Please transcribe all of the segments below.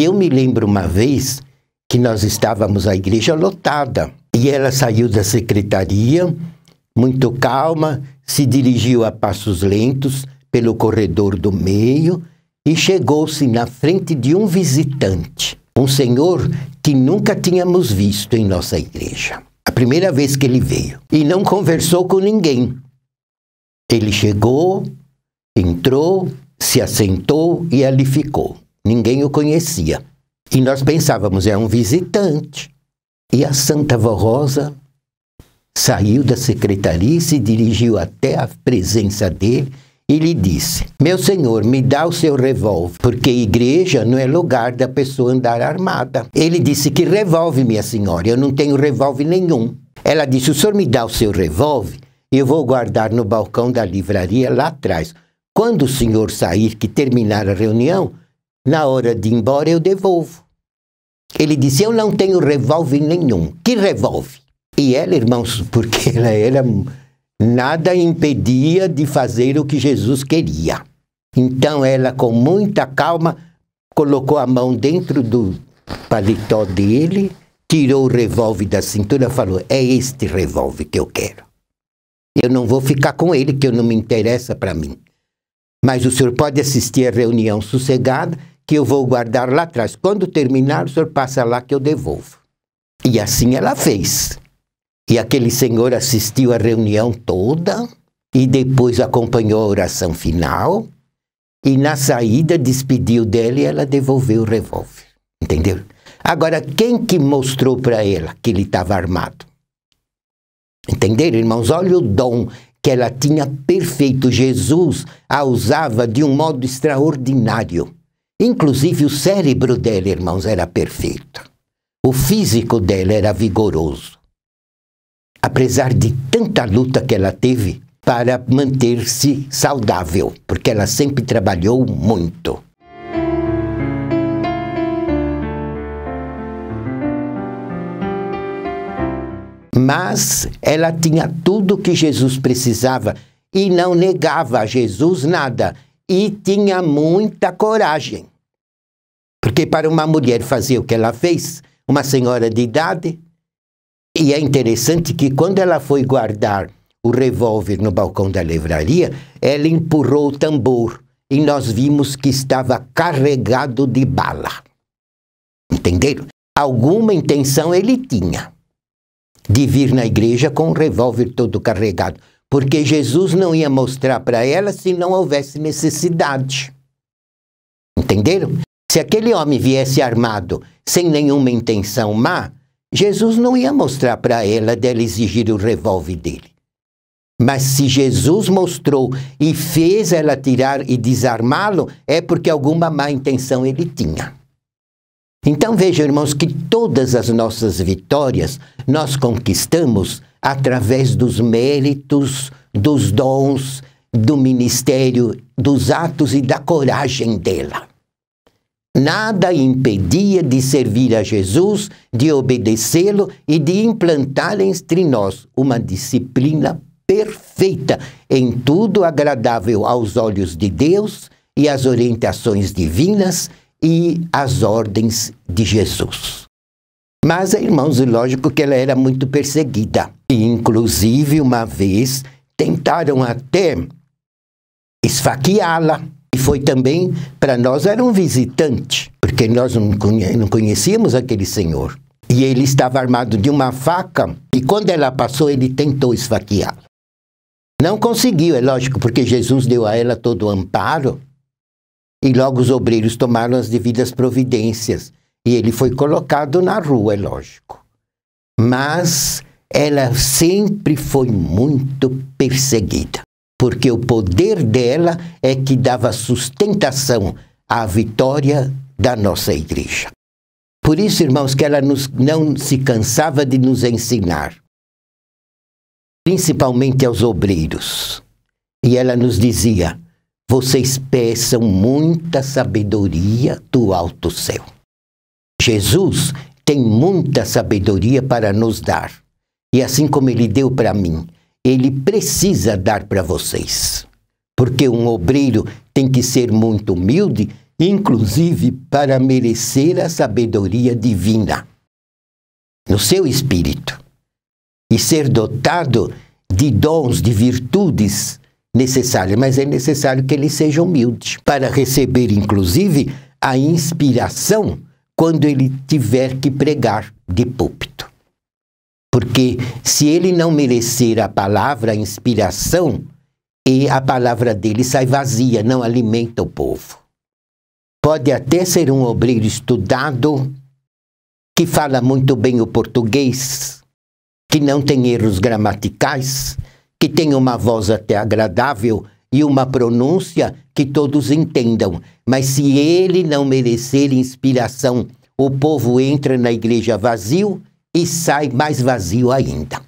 E eu me lembro uma vez que nós estávamos a igreja lotada e ela saiu da secretaria, muito calma, se dirigiu a passos lentos pelo corredor do meio e chegou-se na frente de um visitante, um senhor que nunca tínhamos visto em nossa igreja. A primeira vez que ele veio e não conversou com ninguém. Ele chegou, entrou, se assentou e ali ficou ninguém o conhecia. E nós pensávamos, é um visitante. E a Santa Vorosa saiu da secretaria e se dirigiu até a presença dele e lhe disse: Meu senhor, me dá o seu revólver, porque igreja não é lugar da pessoa andar armada. Ele disse: Que revólver, minha senhora? Eu não tenho revólver nenhum. Ela disse: O senhor me dá o seu revólver? Eu vou guardar no balcão da livraria lá atrás. Quando o senhor sair, que terminar a reunião, na hora de ir embora, eu devolvo. Ele disse: Eu não tenho revólver nenhum. Que revólver? E ela, irmãos, porque ela era. Nada impedia de fazer o que Jesus queria. Então ela, com muita calma, colocou a mão dentro do paletó dele, tirou o revólver da cintura e falou: É este revólver que eu quero. Eu não vou ficar com ele, que eu não me interessa para mim. Mas o senhor pode assistir a reunião sossegada que eu vou guardar lá atrás. Quando terminar, o senhor passa lá que eu devolvo. E assim ela fez. E aquele senhor assistiu a reunião toda e depois acompanhou a oração final. E na saída despediu dela e ela devolveu o revólver. Entendeu? Agora, quem que mostrou para ela que ele estava armado? Entenderam, irmãos? Olha o dom que ela tinha perfeito. Jesus a usava de um modo extraordinário. Inclusive o cérebro dela, irmãos, era perfeito. O físico dela era vigoroso. Apesar de tanta luta que ela teve para manter-se saudável, porque ela sempre trabalhou muito. Mas ela tinha tudo o que Jesus precisava e não negava a Jesus nada e tinha muita coragem. Porque para uma mulher fazer o que ela fez, uma senhora de idade, e é interessante que quando ela foi guardar o revólver no balcão da livraria, ela empurrou o tambor e nós vimos que estava carregado de bala. Entenderam? Alguma intenção ele tinha de vir na igreja com o revólver todo carregado. Porque Jesus não ia mostrar para ela se não houvesse necessidade. Entenderam? Se aquele homem viesse armado sem nenhuma intenção má, Jesus não ia mostrar para ela dela exigir o revólver dele. Mas se Jesus mostrou e fez ela tirar e desarmá-lo, é porque alguma má intenção ele tinha. Então vejam, irmãos, que todas as nossas vitórias nós conquistamos através dos méritos, dos dons, do ministério, dos atos e da coragem dela. Nada impedia de servir a Jesus, de obedecê-lo e de implantar entre nós uma disciplina perfeita, em tudo agradável aos olhos de Deus e às orientações divinas e às ordens de Jesus. Mas, irmãos, lógico que ela era muito perseguida. E, inclusive, uma vez tentaram até esfaqueá-la. E foi também, para nós, era um visitante, porque nós não conhecíamos aquele senhor. E ele estava armado de uma faca, e quando ela passou, ele tentou esfaqueá-la. Não conseguiu, é lógico, porque Jesus deu a ela todo o amparo, e logo os obreiros tomaram as devidas providências. E ele foi colocado na rua, é lógico. Mas ela sempre foi muito perseguida, porque o poder dela é que dava sustentação à vitória da nossa igreja. Por isso, irmãos, que ela nos, não se cansava de nos ensinar, principalmente aos obreiros. E ela nos dizia: vocês peçam muita sabedoria do alto céu. Jesus tem muita sabedoria para nos dar. E assim como ele deu para mim, ele precisa dar para vocês. Porque um obreiro tem que ser muito humilde, inclusive para merecer a sabedoria divina no seu espírito e ser dotado de dons, de virtudes necessárias, mas é necessário que ele seja humilde para receber, inclusive, a inspiração quando ele tiver que pregar de púlpito. Porque se ele não merecer a palavra, a inspiração, e a palavra dele sai vazia, não alimenta o povo. Pode até ser um obreiro estudado, que fala muito bem o português, que não tem erros gramaticais, que tem uma voz até agradável e uma pronúncia que todos entendam. Mas se ele não merecer inspiração, o povo entra na igreja vazio e sai mais vazio ainda.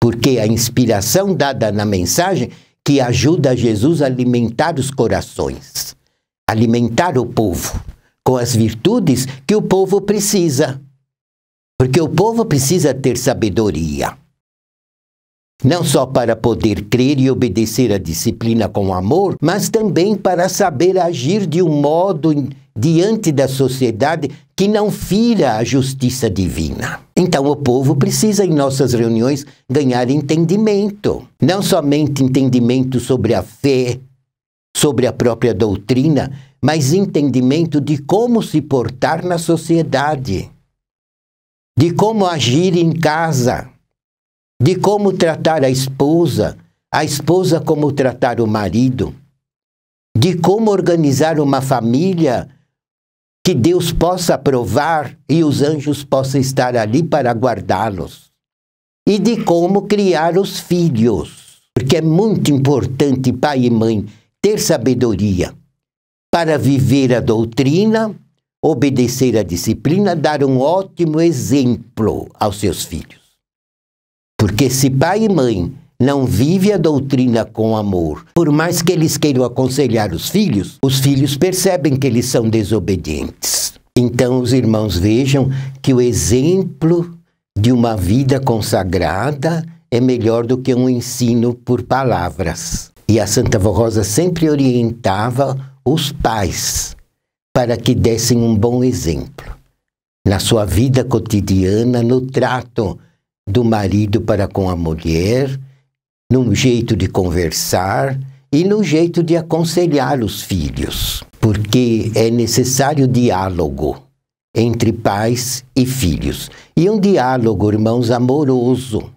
Porque a inspiração dada na mensagem que ajuda Jesus a alimentar os corações, alimentar o povo com as virtudes que o povo precisa. Porque o povo precisa ter sabedoria. Não só para poder crer e obedecer a disciplina com amor, mas também para saber agir de um modo diante da sociedade que não fira a justiça divina. Então o povo precisa em nossas reuniões ganhar entendimento, não somente entendimento sobre a fé, sobre a própria doutrina, mas entendimento de como se portar na sociedade, de como agir em casa, de como tratar a esposa, a esposa como tratar o marido, de como organizar uma família que Deus possa aprovar e os anjos possam estar ali para guardá-los, e de como criar os filhos, porque é muito importante, pai e mãe, ter sabedoria para viver a doutrina, obedecer a disciplina, dar um ótimo exemplo aos seus filhos. Porque se pai e mãe não vive a doutrina com amor, por mais que eles queiram aconselhar os filhos, os filhos percebem que eles são desobedientes. Então os irmãos vejam que o exemplo de uma vida consagrada é melhor do que um ensino por palavras. E a Santa Vó Rosa sempre orientava os pais para que dessem um bom exemplo na sua vida cotidiana, no trato do marido para com a mulher, num jeito de conversar e no jeito de aconselhar os filhos, porque é necessário diálogo entre pais e filhos. E um diálogo, irmãos, amoroso.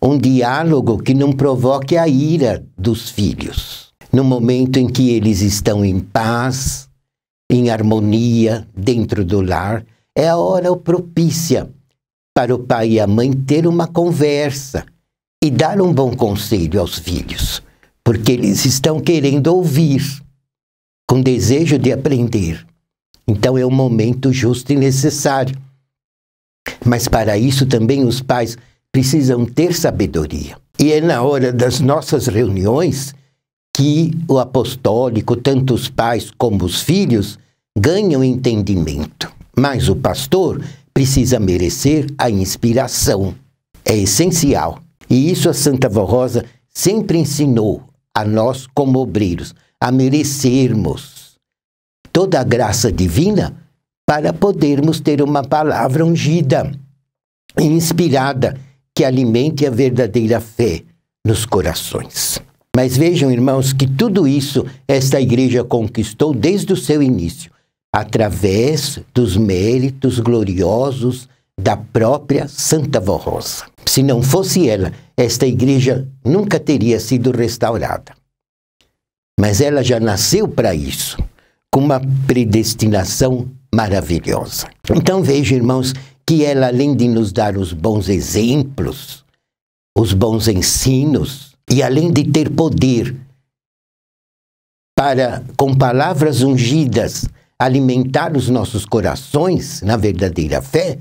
Um diálogo que não provoque a ira dos filhos. No momento em que eles estão em paz, em harmonia dentro do lar, é a hora propícia para o pai e a mãe ter uma conversa e dar um bom conselho aos filhos, porque eles estão querendo ouvir, com desejo de aprender. Então é um momento justo e necessário. Mas para isso também os pais precisam ter sabedoria. E é na hora das nossas reuniões que o apostólico, tanto os pais como os filhos, ganham entendimento. Mas o pastor precisa merecer a inspiração. É essencial. E isso a Santa Vó Rosa sempre ensinou a nós como obreiros, a merecermos toda a graça divina para podermos ter uma palavra ungida, inspirada, que alimente a verdadeira fé nos corações. Mas vejam, irmãos, que tudo isso esta igreja conquistou desde o seu início através dos méritos gloriosos da própria Santa Vó Rosa. Se não fosse ela, esta igreja nunca teria sido restaurada. Mas ela já nasceu para isso, com uma predestinação maravilhosa. Então veja, irmãos, que ela, além de nos dar os bons exemplos, os bons ensinos, e além de ter poder para, com palavras ungidas, alimentar os nossos corações na verdadeira fé,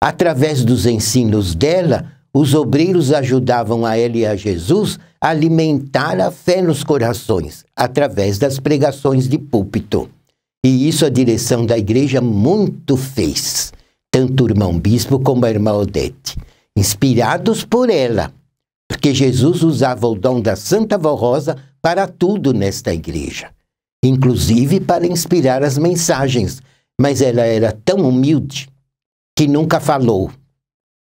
através dos ensinos dela, os obreiros ajudavam a ela e a Jesus a alimentar a fé nos corações, através das pregações de púlpito. E isso a direção da igreja muito fez, tanto o irmão bispo como a irmã Odete, inspirados por ela, porque Jesus usava o dom da Santa Vó Rosa para tudo nesta igreja inclusive para inspirar as mensagens, mas ela era tão humilde que nunca falou.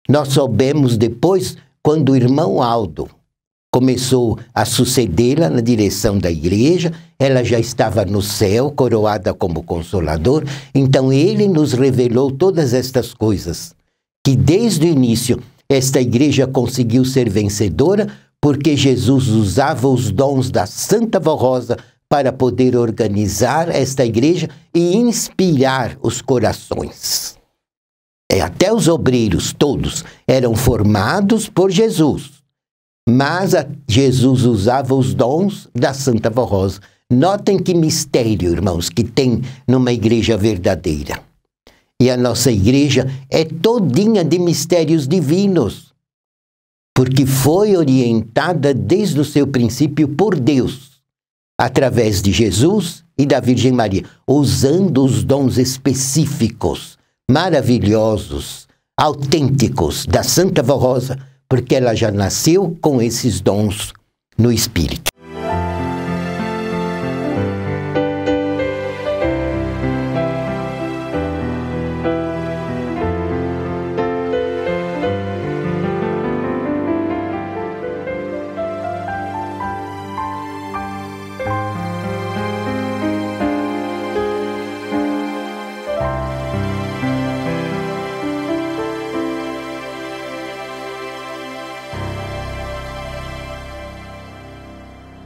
Nós soubemos depois quando o irmão Aldo começou a sucedê-la na direção da igreja, ela já estava no céu, coroada como consolador, então ele nos revelou todas estas coisas, que desde o início esta igreja conseguiu ser vencedora porque Jesus usava os dons da Santa Voz Rosa para poder organizar esta igreja e inspirar os corações. É, até os obreiros, todos, eram formados por Jesus, mas a, Jesus usava os dons da Santa Voz. Notem que mistério, irmãos, que tem numa igreja verdadeira. E a nossa igreja é todinha de mistérios divinos, porque foi orientada desde o seu princípio por Deus através de Jesus e da Virgem Maria, usando os dons específicos, maravilhosos, autênticos da Santa Valrosa, porque ela já nasceu com esses dons no espírito.